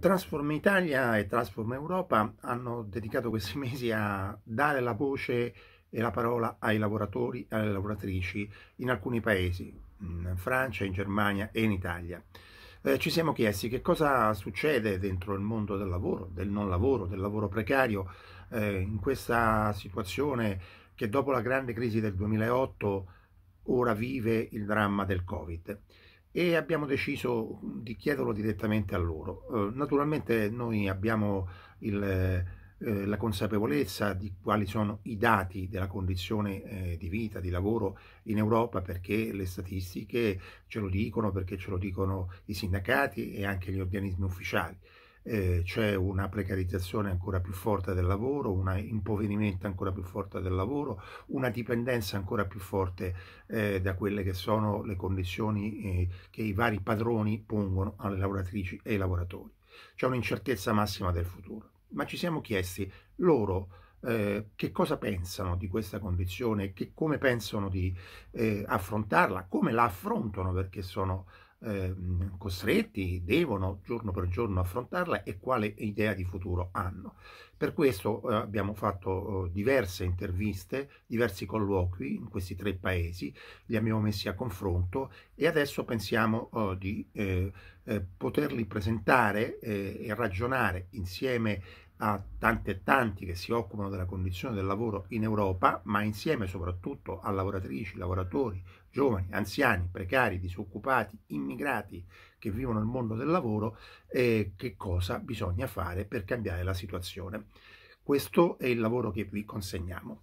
Transform Italia e Transform Europa hanno dedicato questi mesi a dare la voce e la parola ai lavoratori e alle lavoratrici in alcuni paesi, in Francia, in Germania e in Italia. Eh, ci siamo chiesti che cosa succede dentro il mondo del lavoro, del non lavoro, del lavoro precario, eh, in questa situazione che dopo la grande crisi del 2008 ora vive il dramma del Covid e abbiamo deciso di chiederlo direttamente a loro. Eh, naturalmente noi abbiamo il, eh, la consapevolezza di quali sono i dati della condizione eh, di vita, di lavoro in Europa perché le statistiche ce lo dicono, perché ce lo dicono i sindacati e anche gli organismi ufficiali eh, c'è una precarizzazione ancora più forte del lavoro, un impoverimento ancora più forte del lavoro, una dipendenza ancora più forte eh, da quelle che sono le condizioni eh, che i vari padroni pongono alle lavoratrici e ai lavoratori. C'è un'incertezza massima del futuro. Ma ci siamo chiesti loro eh, che cosa pensano di questa condizione, che, come pensano di eh, affrontarla, come la affrontano perché sono eh, costretti, devono giorno per giorno affrontarla e quale idea di futuro hanno. Per questo eh, abbiamo fatto eh, diverse interviste, diversi colloqui in questi tre paesi, li abbiamo messi a confronto e adesso pensiamo oh, di eh, eh, poterli presentare eh, e ragionare insieme a tante e tanti che si occupano della condizione del lavoro in Europa, ma insieme soprattutto a lavoratrici, lavoratori, giovani, anziani, precari, disoccupati, immigrati che vivono il mondo del lavoro, eh, che cosa bisogna fare per cambiare la situazione. Questo è il lavoro che vi consegniamo.